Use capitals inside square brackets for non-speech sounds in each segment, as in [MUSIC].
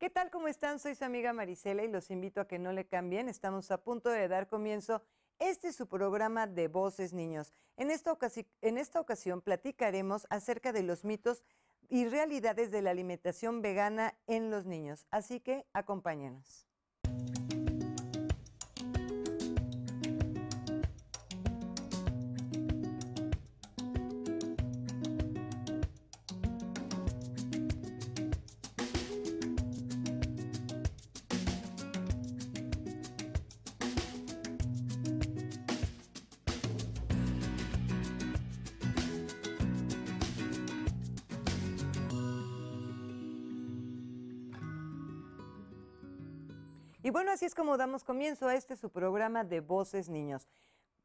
¿Qué tal? ¿Cómo están? Soy su amiga Marisela y los invito a que no le cambien. Estamos a punto de dar comienzo. Este es su programa de Voces Niños. En esta, en esta ocasión platicaremos acerca de los mitos y realidades de la alimentación vegana en los niños. Así que acompáñenos. así es como damos comienzo a este su programa de Voces Niños.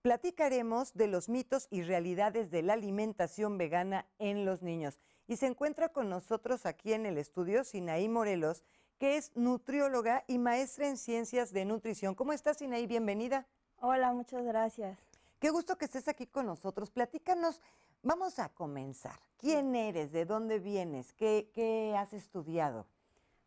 Platicaremos de los mitos y realidades de la alimentación vegana en los niños. Y se encuentra con nosotros aquí en el estudio Sinaí Morelos, que es nutrióloga y maestra en ciencias de nutrición. ¿Cómo estás, Sinaí? Bienvenida. Hola, muchas gracias. Qué gusto que estés aquí con nosotros. Platícanos, vamos a comenzar. ¿Quién eres? ¿De dónde vienes? ¿Qué, qué has estudiado?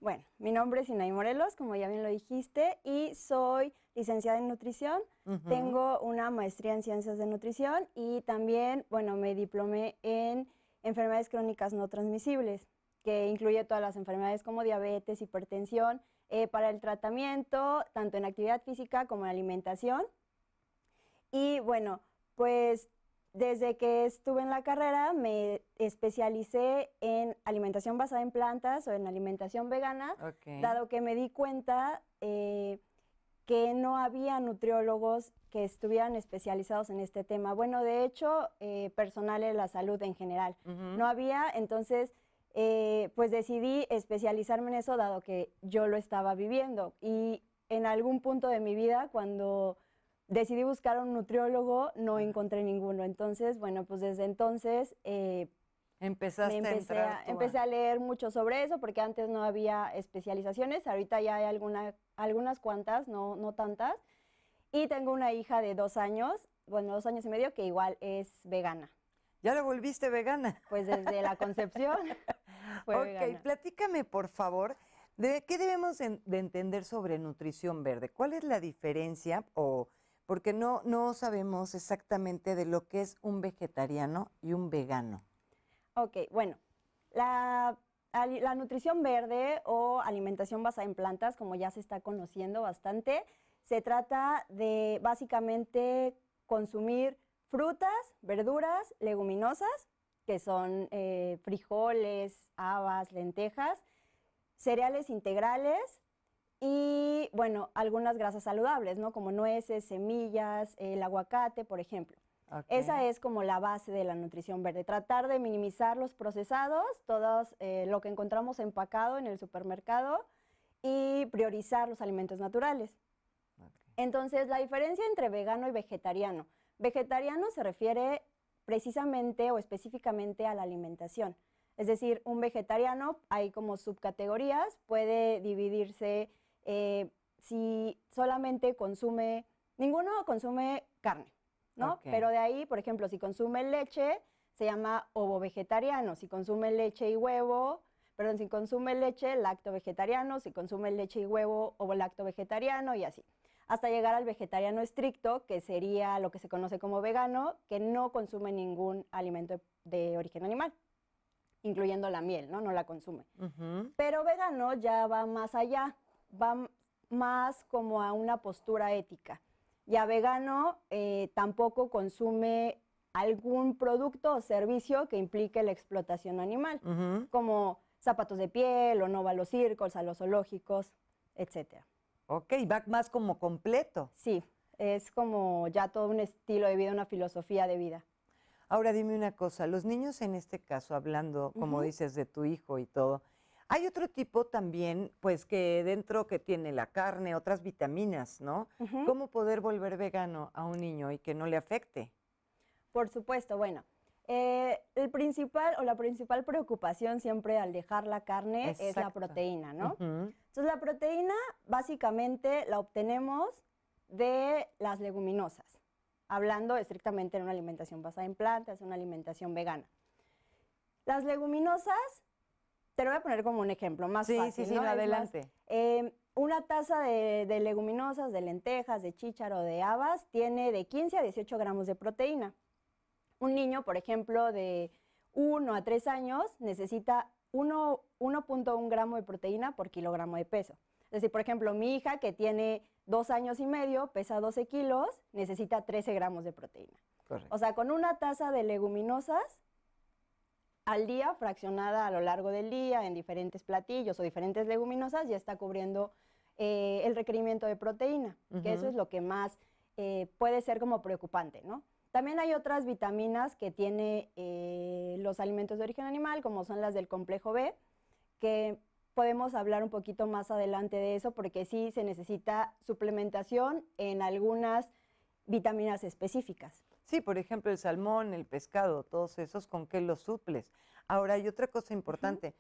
Bueno, mi nombre es Inaí Morelos, como ya bien lo dijiste, y soy licenciada en nutrición. Tengo una maestría en ciencias de nutrición y también, bueno, me diplomé en enfermedades crónicas no transmisibles, que incluye todas las enfermedades como diabetes, hipertensión, eh, para el tratamiento, tanto en actividad física como en alimentación. Y bueno, pues desde que estuve en la carrera me especialicé en alimentación basada en plantas o en alimentación vegana, dado que me di cuenta eh, que no había nutriólogos que estuvieran especializados en este tema. Bueno, de hecho, eh, personal en la salud en general. No había, entonces, eh, pues decidí especializarme en eso, dado que yo lo estaba viviendo. Y en algún punto de mi vida, cuando decidí buscar a un nutriólogo, no ah. encontré ninguno. Entonces, bueno, pues desde entonces... Eh, Empezaste empecé a, entrar. empecé a leer mucho sobre eso porque antes no había especializaciones, ahorita ya hay alguna, algunas cuantas, no, no tantas. Y tengo una hija de dos años, bueno, dos años y medio, que igual es vegana. ¿Ya la volviste vegana? Pues desde la concepción. [LAUGHS] Fue ok, platícame por favor, ¿de ¿qué debemos de entender sobre nutrición verde? ¿Cuál es la diferencia o porque no, sabemos exactamente de lo que es un vegetariano y un vegano. Ok, bueno, la, nutrición verde o alimentación basada en plantas, como ya se está conociendo bastante, se trata de básicamente consumir frutas, verduras, leguminosas, que son eh, frijoles, habas, lentejas, cereales integrales, y bueno, algunas grasas saludables, ¿no? Como nueces, semillas, el aguacate, por ejemplo. Esa es como la base de la nutrición verde, tratar de minimizar los procesados, todo eh, lo que encontramos empacado en el supermercado y priorizar los alimentos naturales. Entonces, la diferencia entre vegano y vegetariano. Vegetariano se refiere precisamente o específicamente a la alimentación. Es decir, un vegetariano, hay como subcategorías, puede dividirse eh, si solamente consume, ninguno consume carne, ¿no? Pero de ahí, por ejemplo, si consume leche, se llama ovo vegetariano, si consume leche y huevo, perdón, si consume leche, lacto vegetariano, si consume leche y huevo, ovo lacto vegetariano y así. Hasta llegar al vegetariano estricto, que sería lo que se conoce como vegano, que no consume ningún alimento de origen animal incluyendo la miel, ¿no? No la consume. Pero vegano ya va más allá, va más como a una postura ética. Y a vegano eh, tampoco consume algún producto o servicio que implique la explotación animal, como zapatos de piel o no va a los circos, a los zoológicos, etc. Ok, va más como completo. Sí, es como ya todo un estilo de vida, una filosofía de vida. Ahora dime una cosa, los niños en este caso, hablando, como dices, de tu hijo y todo, hay otro tipo también, pues que dentro que tiene la carne, otras vitaminas, ¿no? ¿Cómo poder volver vegano a un niño y que no le afecte? Por supuesto, bueno, eh, el principal o la principal preocupación siempre al dejar la carne es la proteína, ¿no? Entonces la proteína básicamente la obtenemos de las leguminosas, hablando estrictamente de una alimentación basada en plantas, una alimentación vegana. Las leguminosas te lo voy a poner como un ejemplo más fácil. Sí, sí, adelante. Eh, una taza de, leguminosas, de lentejas, de chícharo, de habas, tiene de 15 a 18 gramos de proteína. Un niño, por ejemplo, de 1 a 3 años necesita 1.1 gramo de proteína por kilogramo de peso. Es decir, por ejemplo, mi hija que tiene 2 años y medio, pesa 12 kilos, necesita 13 gramos de proteína. Correcto. O sea, con una taza de leguminosas al día fraccionada a lo largo del día en diferentes platillos o diferentes leguminosas ya está cubriendo eh, el requerimiento de proteína, que eso es lo que más eh, puede ser como preocupante, También hay otras vitaminas que tiene eh, los alimentos de origen animal, como son las del complejo B, que podemos hablar un poquito más adelante de eso, porque sí se necesita suplementación en algunas vitaminas específicas. Sí, por ejemplo, el salmón, el pescado, todos esos, ¿con qué los suples? Ahora, hay otra cosa importante.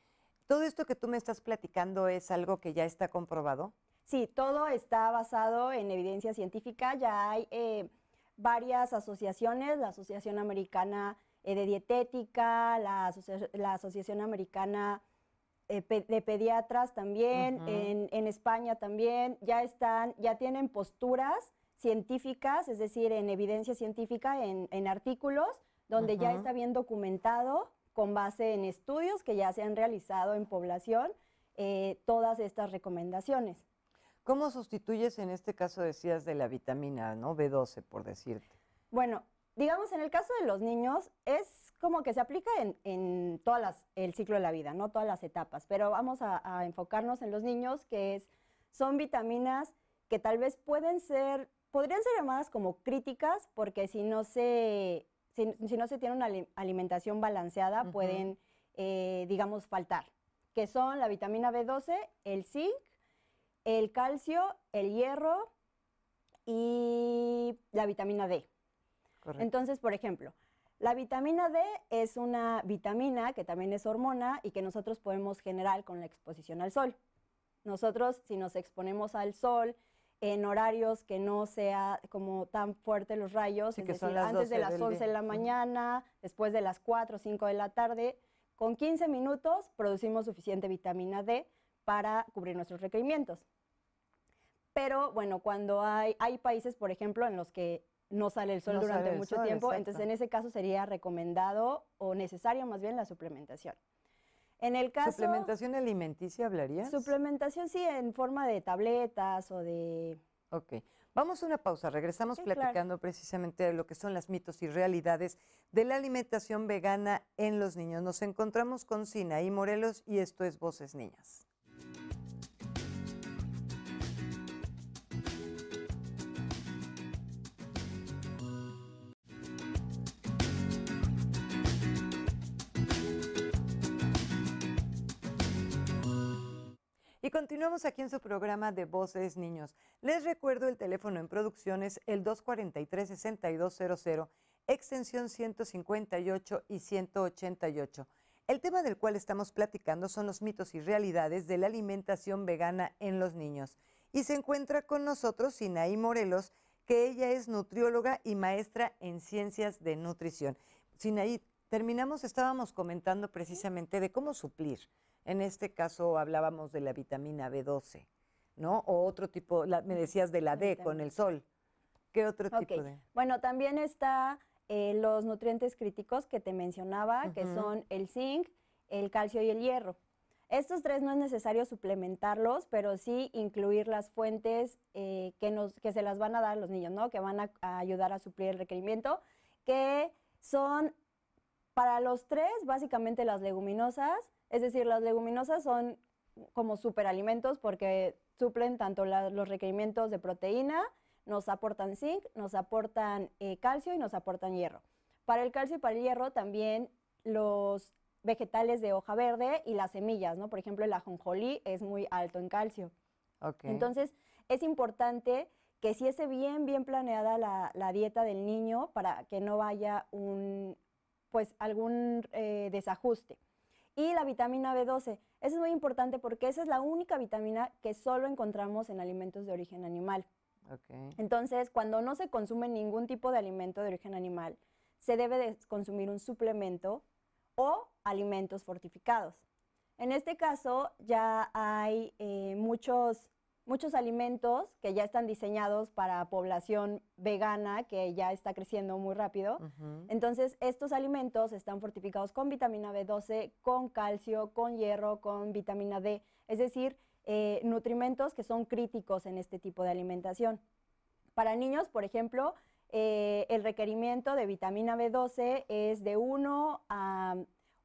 ¿Todo esto que tú me estás platicando es algo que ya está comprobado? Sí, todo está basado en evidencia científica. Ya hay eh, varias asociaciones, la Asociación Americana eh, de Dietética, la, Asociación Americana eh, de Pediatras también, en, en España también, ya están, ya tienen posturas científicas, es decir, en evidencia científica, en, artículos, donde ya está bien documentado con base en estudios que ya se han realizado en población eh, todas estas recomendaciones. ¿Cómo sustituyes en este caso, decías, de la vitamina b B12, por decirte? Bueno, digamos, en el caso de los niños, es como que se aplica en, en todas las, el ciclo de la vida, no todas las etapas, pero vamos a, a enfocarnos en los niños, que es, son vitaminas que tal vez pueden ser podrían ser llamadas como críticas porque si no se, si, no se tiene una alimentación balanceada pueden, eh, digamos, faltar, que son la vitamina B12, el zinc, el calcio, el hierro y la vitamina D. Entonces, por ejemplo, la vitamina D es una vitamina que también es hormona y que nosotros podemos generar con la exposición al sol. Nosotros, si nos exponemos al sol, en horarios que no sea como tan fuerte los rayos, es decir, antes de las 11 de la mañana, después de las 4 o 5 de la tarde, con 15 minutos producimos suficiente vitamina D para cubrir nuestros requerimientos. Pero bueno, cuando hay, hay países, por ejemplo, en los que no sale el sol durante mucho tiempo, entonces en ese caso sería recomendado o necesario más bien la suplementación. En el caso... ¿Suplementación alimenticia hablarías? Suplementación sí, en forma de tabletas o de... Ok, vamos a una pausa, regresamos platicando precisamente de lo que son las mitos y realidades de la alimentación vegana en los niños. Nos encontramos con y Morelos y esto es Voces Niñas. Y continuamos aquí en su programa de Voces Niños. Les recuerdo el teléfono en producciones, el 243-6200, extensión 158 y 188. El tema del cual estamos platicando son los mitos y realidades de la alimentación vegana en los niños. Y se encuentra con nosotros Sinaí Morelos, que ella es nutrióloga y maestra en ciencias de nutrición. Sinaí, terminamos, estábamos comentando precisamente de cómo suplir en este caso hablábamos de la vitamina B12, ¿no? O otro tipo, me decías de la D con el sol. ¿Qué otro tipo de? Bueno, también está eh, los nutrientes críticos que te mencionaba, que son el zinc, el calcio y el hierro. Estos tres no es necesario suplementarlos, pero sí incluir las fuentes eh, que, nos, que se las van a dar los niños, ¿no? Que van a ayudar a suplir el requerimiento, que son para los tres, básicamente las leguminosas, es decir, las leguminosas son como superalimentos porque suplen tanto los requerimientos de proteína, nos aportan zinc, nos aportan eh, calcio y nos aportan hierro. Para el calcio y para el hierro también los vegetales de hoja verde y las semillas, ¿no? Por ejemplo, el ajonjolí es muy alto en calcio. Entonces, es importante que si esté bien, bien planeada la, dieta del niño para que no vaya un, pues, algún eh, desajuste. Y la vitamina B12. Esa es muy importante porque esa es la única vitamina que solo encontramos en alimentos de origen animal. Entonces, cuando no se consume ningún tipo de alimento de origen animal, se debe de consumir un suplemento o alimentos fortificados. En este caso, ya hay eh, muchos muchos alimentos que ya están diseñados para población vegana, que ya está creciendo muy rápido. Entonces, estos alimentos están fortificados con vitamina B12, con calcio, con hierro, con vitamina D, es decir, eh, nutrimentos que son críticos en este tipo de alimentación. Para niños, por ejemplo, eh, el requerimiento de vitamina B12 es de 1 a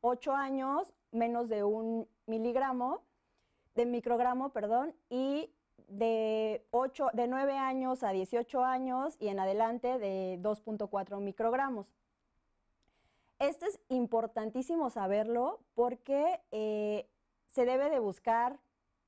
8 años, menos de un miligramo, de microgramo, perdón, y de, 8, de 9 años a 18 años y en adelante de 2.4 microgramos. Esto es importantísimo saberlo porque eh, se debe de buscar,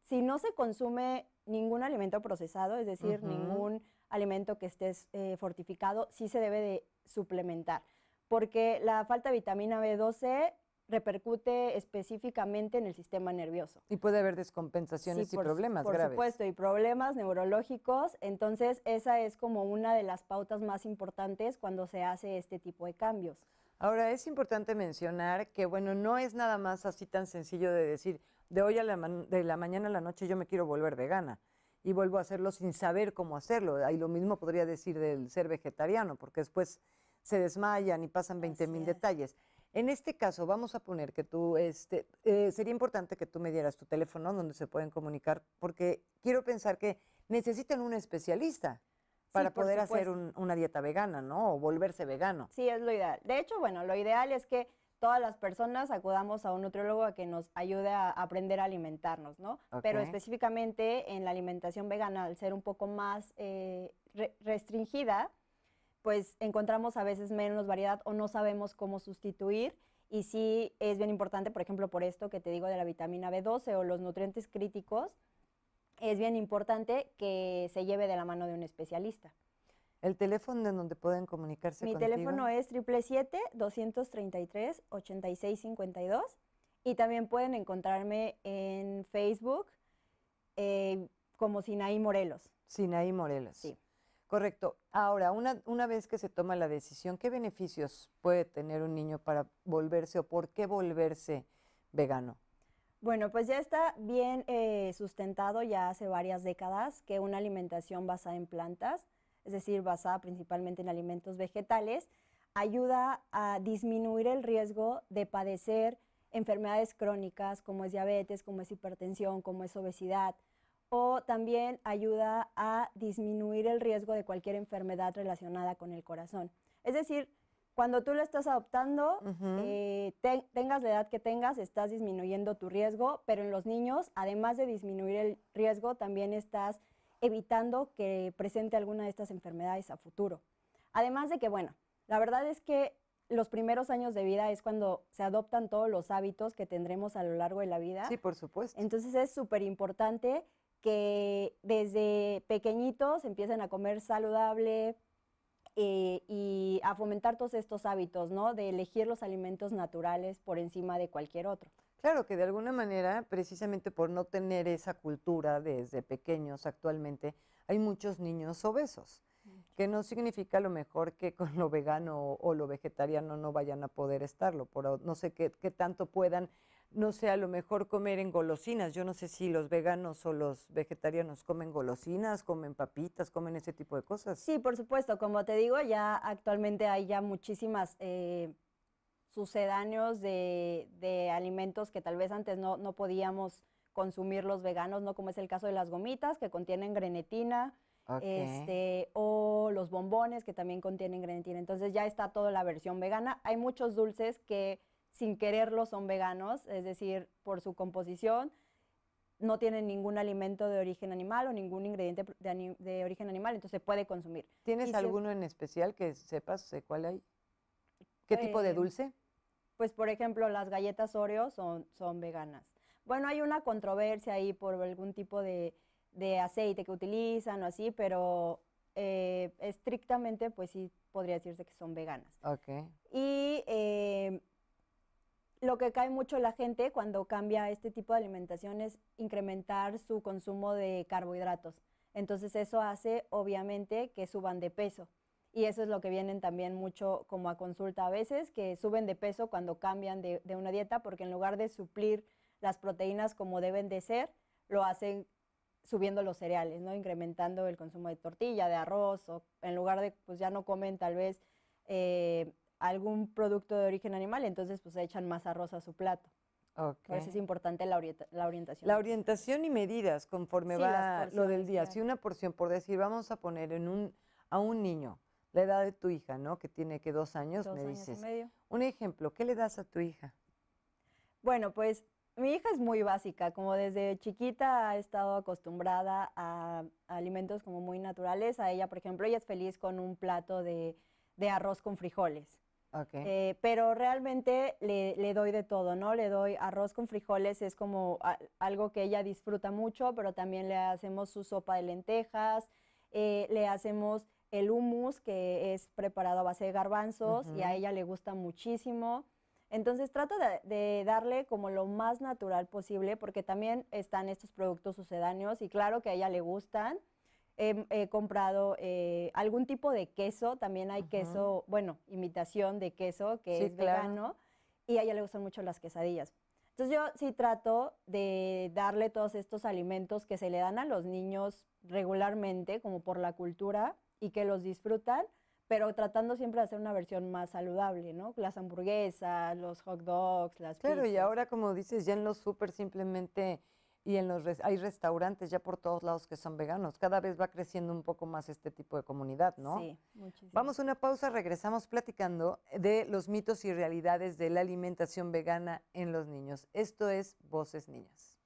si no se consume ningún alimento procesado, es decir, ningún alimento que esté eh, fortificado, sí se debe de suplementar, porque la falta de vitamina B12 repercute específicamente en el sistema nervioso. Y puede haber descompensaciones y problemas graves. Por supuesto, y problemas neurológicos. Entonces, esa es como una de las pautas más importantes cuando se hace este tipo de cambios. Ahora, es importante mencionar que, bueno, no es nada más así tan sencillo de decir, de hoy a la, de la mañana a la noche yo me quiero volver vegana y vuelvo a hacerlo sin saber cómo hacerlo. Ahí lo mismo podría decir del ser vegetariano, porque después se desmayan y pasan 20 mil detalles. En este caso, vamos a poner que tú, este, eh, sería importante que tú me dieras tu teléfono donde se pueden comunicar, porque quiero pensar que necesitan un especialista para poder hacer una dieta vegana, ¿no? O volverse vegano. Sí, es lo ideal. De hecho, bueno, lo ideal es que todas las personas acudamos a un nutriólogo a que nos ayude a aprender a alimentarnos, ¿no? Pero específicamente en la alimentación vegana, al ser un poco más eh, restringida, pues encontramos a veces menos variedad o no sabemos cómo sustituir. Y sí es bien importante, por ejemplo, por esto que te digo de la vitamina B12 o los nutrientes críticos, es bien importante que se lleve de la mano de un especialista. ¿El teléfono en donde pueden comunicarse Mi teléfono es 777-233-8652 y también pueden encontrarme en Facebook eh, como Sinaí Morelos. Sinaí Morelos. Sí. Correcto. Ahora, una, vez que se toma la decisión, ¿qué beneficios puede tener un niño para volverse o por qué volverse vegano? Bueno, pues ya está bien eh, sustentado ya hace varias décadas que una alimentación basada en plantas, es decir, basada principalmente en alimentos vegetales, ayuda a disminuir el riesgo de padecer enfermedades crónicas como es diabetes, como es hipertensión, como es obesidad, o también ayuda a disminuir el riesgo de cualquier enfermedad relacionada con el corazón. Es decir, cuando tú lo estás adoptando, eh, tengas la edad que tengas, estás disminuyendo tu riesgo, pero en los niños, además de disminuir el riesgo, también estás evitando que presente alguna de estas enfermedades a futuro. Además de que, bueno, la verdad es que los primeros años de vida es cuando se adoptan todos los hábitos que tendremos a lo largo de la vida. Sí, por supuesto. Entonces es súper importante que desde pequeñitos empiecen a comer saludable eh, y a fomentar todos estos hábitos, ¿no? De elegir los alimentos naturales por encima de cualquier otro. Claro que de alguna manera, precisamente por no tener esa cultura desde pequeños actualmente, hay muchos niños obesos, que no significa a lo mejor que con lo vegano o, lo vegetariano no vayan a poder estarlo, por no sé qué, qué tanto puedan no sé, a lo mejor comer en golosinas. Yo no sé si los veganos o los vegetarianos comen golosinas, comen papitas, comen ese tipo de cosas. Sí, por supuesto. Como te digo, ya actualmente hay ya muchísimas eh, sucedáneos de, alimentos que tal vez antes no, no podíamos consumir los veganos, ¿no? Como es el caso de las gomitas que contienen grenetina. Este, o los bombones que también contienen grenetina. Entonces ya está toda la versión vegana. Hay muchos dulces que sin quererlo son veganos, es decir, por su composición no tienen ningún alimento de origen animal o ningún ingrediente de, origen animal, entonces se puede consumir. ¿Tienes alguno en especial que sepas cuál hay? ¿Qué tipo de eh, dulce? Pues por ejemplo, las galletas Oreo son, veganas. Bueno, hay una controversia ahí por algún tipo de, aceite que utilizan o así, pero eh, estrictamente, pues sí podría decirse que son veganas. Ok. Y eh, lo que cae mucho la gente cuando cambia este tipo de alimentación es incrementar su consumo de carbohidratos. Entonces eso hace obviamente que suban de peso. Y eso es lo que vienen también mucho como a consulta a veces, que suben de peso cuando cambian de, una dieta porque en lugar de suplir las proteínas como deben de ser, lo hacen subiendo los cereales, ¿no? Incrementando el consumo de tortilla, de arroz, o en lugar de, pues ya no comen tal vez eh, algún producto de origen animal, entonces pues echan más arroz a su plato. Okay. Por eso es importante la, orientación. La orientación y medidas conforme va lo del día. Si sí, una porción, por decir, vamos a poner en un, a un niño, la edad de tu hija, ¿no? Que tiene que dos años, dos me años dices. Y medio. Un ejemplo, ¿qué le das a tu hija? Bueno, pues mi hija es muy básica, como desde chiquita ha estado acostumbrada a, alimentos como muy naturales. A ella, por ejemplo, ella es feliz con un plato de, de arroz con frijoles. Eh, pero realmente le, doy de todo, ¿no? Le doy arroz con frijoles, es como algo que ella disfruta mucho, pero también le hacemos su sopa de lentejas, eh, le hacemos el hummus, que es preparado a base de garbanzos, y a ella le gusta muchísimo. Entonces trato de, de, darle como lo más natural posible, porque también están estos productos sucedáneos, y claro que a ella le gustan, Em, he, comprado eh, algún tipo de queso, también hay queso, bueno, imitación de queso que es vegano y a ella le gustan mucho las quesadillas. Entonces yo sí trato de darle todos estos alimentos que se le dan a los niños regularmente, como por la cultura, y que los disfrutan, pero tratando siempre de hacer una versión más saludable, ¿no? Las hamburguesas, los hot dogs, las Claro, y ahora como dices, ya en los súper simplemente y en los hay restaurantes ya por todos lados que son veganos. Cada vez va creciendo un poco más este tipo de comunidad, ¿no? Sí, muchísimo. Vamos a una pausa, regresamos platicando de los mitos y realidades de la alimentación vegana en los niños. Esto es Voces Niñas.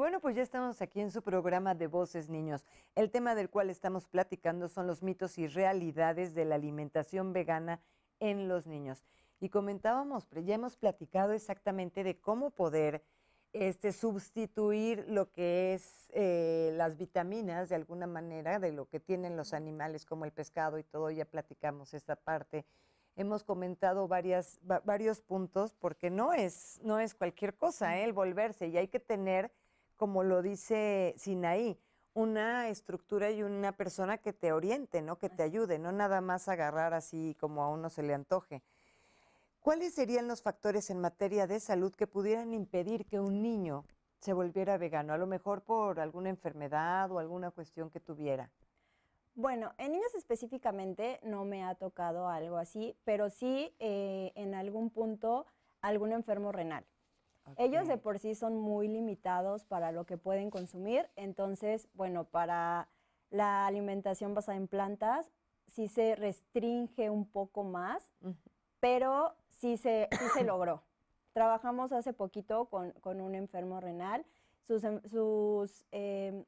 bueno, pues ya estamos aquí en su programa de Voces Niños. El tema del cual estamos platicando son los mitos y realidades de la alimentación vegana en los niños. Y comentábamos, ya hemos platicado exactamente de cómo poder este, sustituir lo que es eh, las vitaminas de alguna manera, de lo que tienen los animales como el pescado y todo, ya platicamos esta parte. Hemos comentado varias, varios puntos porque no es, no es cualquier cosa ¿eh? el volverse y hay que tener como lo dice Sinaí, una estructura y una persona que te oriente, ¿no? Que te ayude, no nada más agarrar así como a uno se le antoje. ¿Cuáles serían los factores en materia de salud que pudieran impedir que un niño se volviera vegano? A lo mejor por alguna enfermedad o alguna cuestión que tuviera. Bueno, en niños específicamente no me ha tocado algo así, pero sí eh, en algún punto algún enfermo renal. Ellos de por sí son muy limitados para lo que pueden consumir, entonces, bueno, para la alimentación basada en plantas sí se restringe un poco más, pero sí se, se logró. [CLEARS THROAT] Trabajamos hace poquito con, un enfermo renal, sus, em, sus em,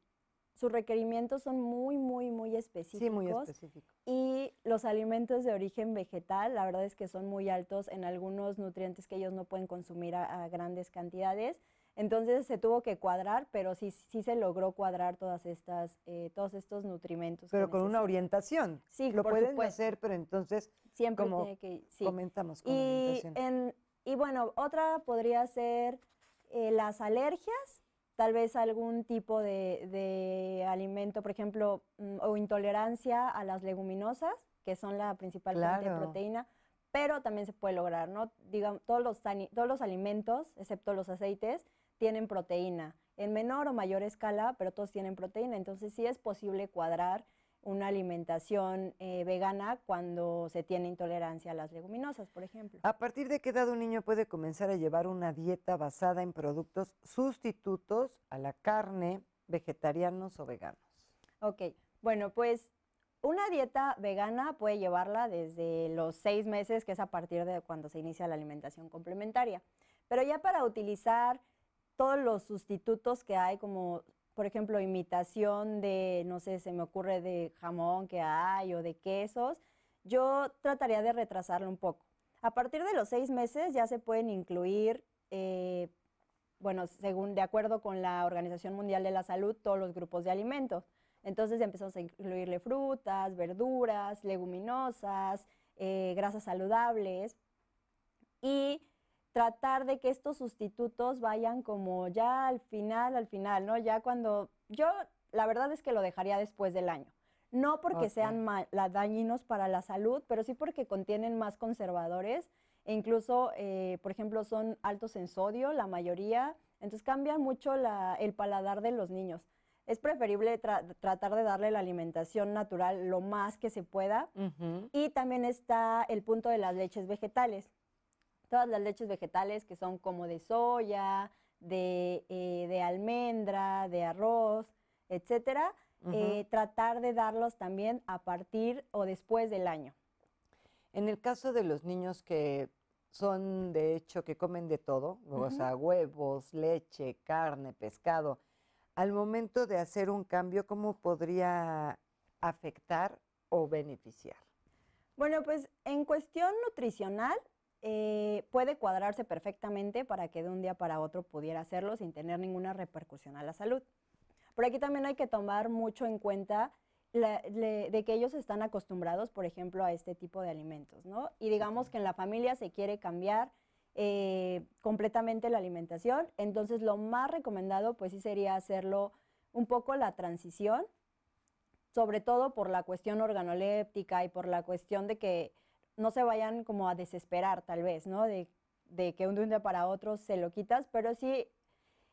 sus requerimientos son muy, muy, muy específicos. Sí, muy específicos. Y los alimentos de origen vegetal, la verdad es que son muy altos en algunos nutrientes que ellos no pueden consumir a, grandes cantidades. Entonces se tuvo que cuadrar, pero sí, sí se logró cuadrar todas estas, eh, todos estos nutrimentos. Pero con una orientación. Sí, lo pueden hacer, pero entonces siempre como comentamos con y, y bueno, otra podría ser eh, las alergias tal vez algún tipo de, de alimento, por ejemplo, mm, o intolerancia a las leguminosas, que son la principal fuente de proteína, pero también se puede lograr, ¿no? Digamos, todos los, todos los alimentos, excepto los aceites, tienen proteína, en menor o mayor escala, pero todos tienen proteína, entonces sí es posible cuadrar una alimentación eh, vegana cuando se tiene intolerancia a las leguminosas, por ejemplo. ¿A partir de qué edad un niño puede comenzar a llevar una dieta basada en productos sustitutos a la carne, vegetarianos o veganos? Ok, bueno, pues una dieta vegana puede llevarla desde los seis meses, que es a partir de cuando se inicia la alimentación complementaria. Pero ya para utilizar todos los sustitutos que hay, como por ejemplo, imitación de, no sé, se me ocurre de jamón que hay o de quesos, yo trataría de retrasarlo un poco. A partir de los seis meses ya se pueden incluir, eh, bueno, según de acuerdo con la Organización Mundial de la Salud, todos los grupos de alimentos. Entonces empezamos a incluirle frutas, verduras, leguminosas, eh, grasas saludables y tratar de que estos sustitutos vayan como ya al final, al final, ¿no? Ya cuando yo la verdad es que lo dejaría después del año. No porque sean dañinos para la salud, pero sí porque contienen más conservadores e incluso, eh, por ejemplo, son altos en sodio, la mayoría, entonces cambian mucho el paladar de los niños. Es preferible tratar de darle la alimentación natural lo más que se pueda. Y también está el punto de las leches vegetales todas las leches vegetales que son como de soya, de, eh, almendra, de arroz, etcétera, eh, tratar de darlos también a partir o después del año. En el caso de los niños que son de hecho que comen de todo, o sea, huevos, leche, carne, pescado, al momento de hacer un cambio, ¿cómo podría afectar o beneficiar? Bueno, pues en cuestión nutricional, eh, puede cuadrarse perfectamente para que de un día para otro pudiera hacerlo sin tener ninguna repercusión a la salud. Pero aquí también hay que tomar mucho en cuenta de que ellos están acostumbrados, por ejemplo, a este tipo de alimentos, ¿no? Y digamos que en la familia se quiere cambiar eh, completamente la alimentación, entonces lo más recomendado pues sí sería hacerlo un poco la transición, sobre todo por la cuestión organoléptica y por la cuestión de que no se vayan como a desesperar tal vez, ¿no? De, que un día para otro se lo quitas, pero sí,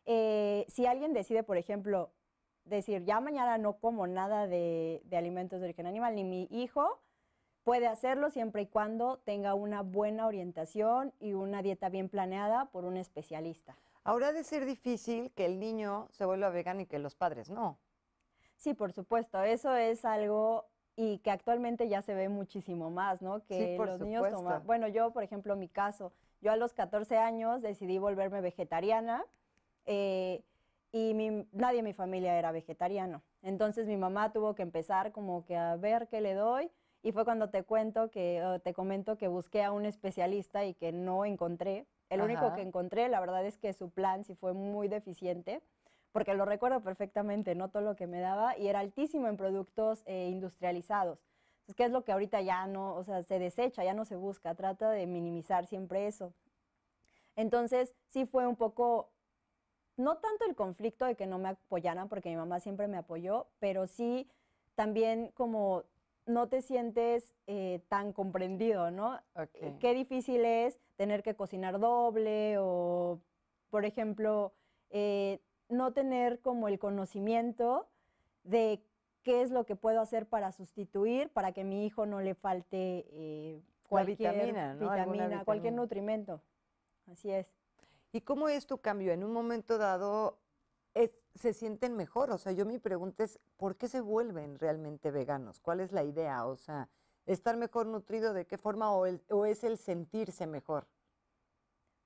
eh, si alguien decide, por ejemplo, decir, ya mañana no como nada de, de alimentos de origen animal, ni mi hijo, puede hacerlo siempre y cuando tenga una buena orientación y una dieta bien planeada por un especialista. Ahora de ser difícil que el niño se vuelva vegano y que los padres no. Sí, por supuesto, eso es algo y que actualmente ya se ve muchísimo más, ¿no? Que los niños toman. Bueno, yo, por ejemplo, mi caso, yo a los 14 años decidí volverme vegetariana eh, y nadie en mi familia era vegetariano. Entonces mi mamá tuvo que empezar como que a ver qué le doy y fue cuando te cuento que te comento que busqué a un especialista y que no encontré. El único que encontré, la verdad es que su plan sí fue muy deficiente porque lo recuerdo perfectamente, noto lo que me daba y era altísimo en productos eh, industrializados. Entonces, ¿qué es lo que ahorita ya no, o sea, se desecha, ya no se busca? Trata de minimizar siempre eso. Entonces, sí fue un poco, no tanto el conflicto de que no me apoyaran, porque mi mamá siempre me apoyó, pero sí también como no te sientes eh, tan comprendido, ¿no? Eh, qué difícil es tener que cocinar doble o, por ejemplo, no tener como el conocimiento de qué es lo que puedo hacer para sustituir, para que mi hijo no le falte eh, cualquier vitamina, ¿no? cualquier nutrimento. Así es. ¿Y cómo es tu cambio? En un momento dado se sienten mejor. O sea, yo mi pregunta es, ¿por qué se vuelven realmente veganos? ¿Cuál es la idea? O sea, ¿estar mejor nutrido de qué forma o es el sentirse mejor?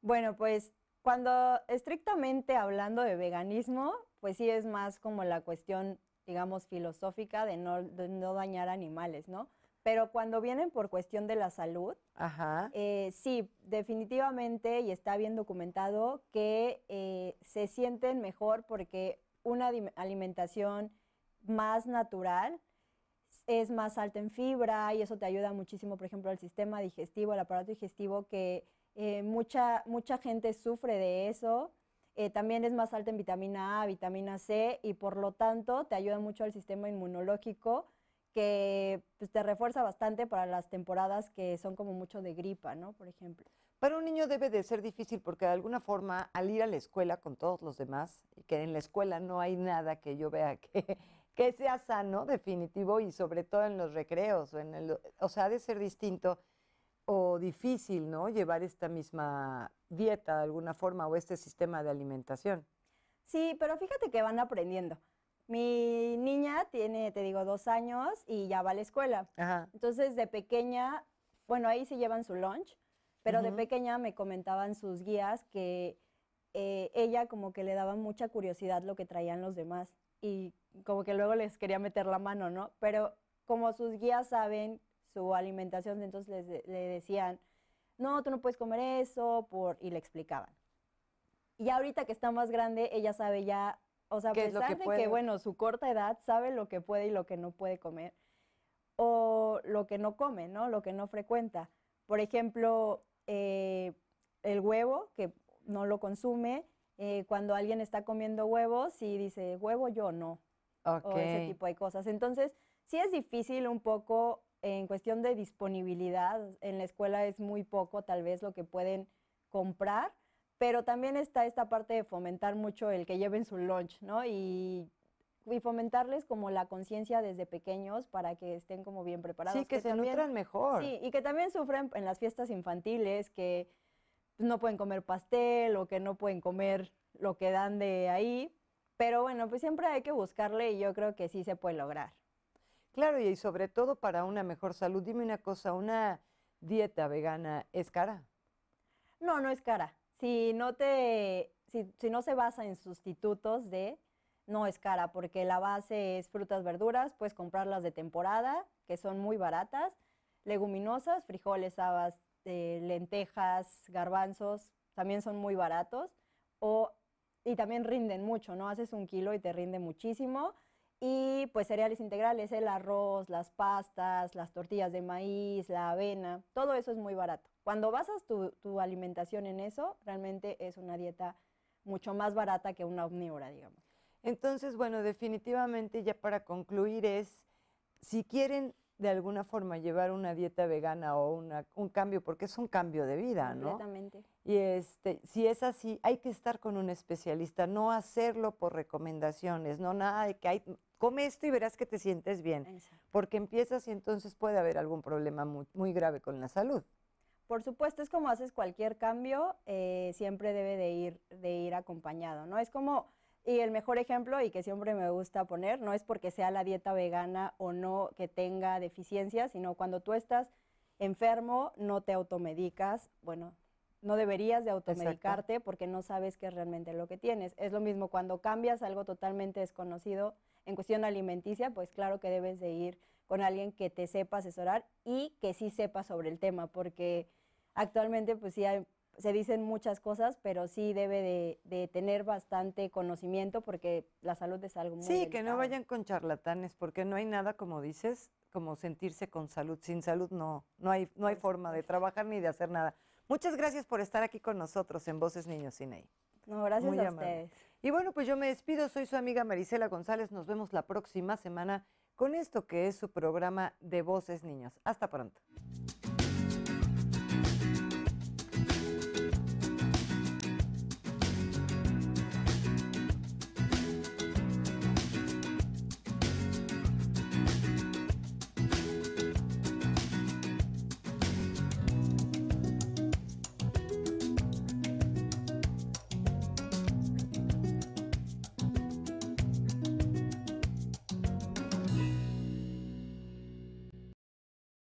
Bueno, pues cuando estrictamente hablando de veganismo, pues sí es más como la cuestión, digamos, filosófica de no, dañar animales, ¿no? Pero cuando vienen por cuestión de la salud, Ajá. Eh, sí, definitivamente, y está bien documentado, que eh, se sienten mejor porque una alimentación más natural es más alta en fibra y eso te ayuda muchísimo, por ejemplo, al sistema digestivo, al aparato digestivo, que eh, mucha, mucha gente sufre de eso. Eh, también es más alta en vitamina A, vitamina C y por lo tanto te ayuda mucho al sistema inmunológico que pues, te refuerza bastante para las temporadas que son como mucho de gripa, ¿no? Por ejemplo. Para un niño debe de ser difícil porque de alguna forma al ir a la escuela con todos los demás, que en la escuela no hay nada que yo vea que, [LAUGHS] que sea sano, definitivo, y sobre todo en los recreos, o, en el, o sea, ha de ser distinto o difícil, ¿no? Llevar esta misma dieta de alguna forma o este sistema de alimentación. Sí, pero fíjate que van aprendiendo. Mi niña tiene, te digo, dos años y ya va a la escuela. Entonces, de pequeña, bueno, ahí se llevan su lunch, pero de pequeña me comentaban sus guías que eh, ella como que le daba mucha curiosidad lo que traían los demás y como que luego les quería meter la mano, ¿no? Pero como sus guías saben su alimentación, entonces le decían, no, tú no puedes comer eso, por, y le explicaban. Y ahorita que está más grande, ella sabe ya, o sea, a pesar de que, bueno, su corta edad sabe lo que puede y lo que no puede comer, o lo que no come, ¿no? Lo que no frecuenta. Por ejemplo, eh, el huevo, que no lo consume, eh, cuando alguien está comiendo huevos y dice, huevo yo no, o ese tipo de cosas. Entonces, sí es difícil un poco en cuestión de disponibilidad, en la escuela es muy poco tal vez lo que pueden comprar, pero también está esta parte de fomentar mucho el que lleven su lunch, ¿no? Y, fomentarles como la conciencia desde pequeños para que estén como bien preparados. Sí, que, se nutran mejor. Sí, y que también sufren en las fiestas infantiles, que pues, no pueden comer pastel o que no pueden comer lo que dan de ahí. Pero bueno, pues siempre hay que buscarle y yo creo que sí se puede lograr. Claro, y sobre todo para una mejor salud. Dime una cosa, ¿una dieta vegana es cara? No, no es cara. Si no, se basa en sustitutos de, no es cara, porque la base es frutas, verduras, puedes comprarlas de temporada, que son muy baratas, leguminosas, frijoles, habas, eh, lentejas, garbanzos, también son muy baratos y también rinden mucho, ¿no? Haces un kilo y te rinde muchísimo y pues cereales integrales, el arroz, las pastas, las tortillas de maíz, la avena, todo eso es muy barato. Cuando basas tu, alimentación en eso, realmente es una dieta mucho más barata que una omnívora, digamos. Entonces, bueno, definitivamente ya para concluir es, si quieren de alguna forma llevar una dieta vegana o una, un cambio, porque es un cambio de vida, ¿no? Completamente. Y este, si es así, hay que estar con un especialista, no hacerlo por recomendaciones, no nada de que hay, come esto y verás que te sientes bien, porque empiezas y entonces puede haber algún problema muy, grave con la salud. Por supuesto, es como haces cualquier cambio, eh, siempre debe de ir, de ir acompañado, ¿no? Es como y el mejor ejemplo, y que siempre me gusta poner, no es porque sea la dieta vegana o no que tenga deficiencias, sino cuando tú estás enfermo, no te automedicas, bueno, no deberías de automedicarte porque no sabes qué es realmente lo que tienes. Es lo mismo cuando cambias algo totalmente desconocido en cuestión alimenticia, pues claro que debes de ir con alguien que te sepa asesorar y que sí sepa sobre el tema, porque actualmente pues sí hay se dicen muchas cosas, pero sí debe de, tener bastante conocimiento porque la salud es algo muy Sí, que no vayan con charlatanes porque no hay nada, como dices, como sentirse con salud. Sin salud no, no hay, no hay forma de trabajar ni de hacer nada. Muchas gracias por estar aquí con nosotros en Voces Niños Ciney. No, gracias a ustedes. Y bueno, pues yo me despido. Soy su amiga Marisela González. Nos vemos la próxima semana con esto que es su programa de Voces Niños. Hasta pronto.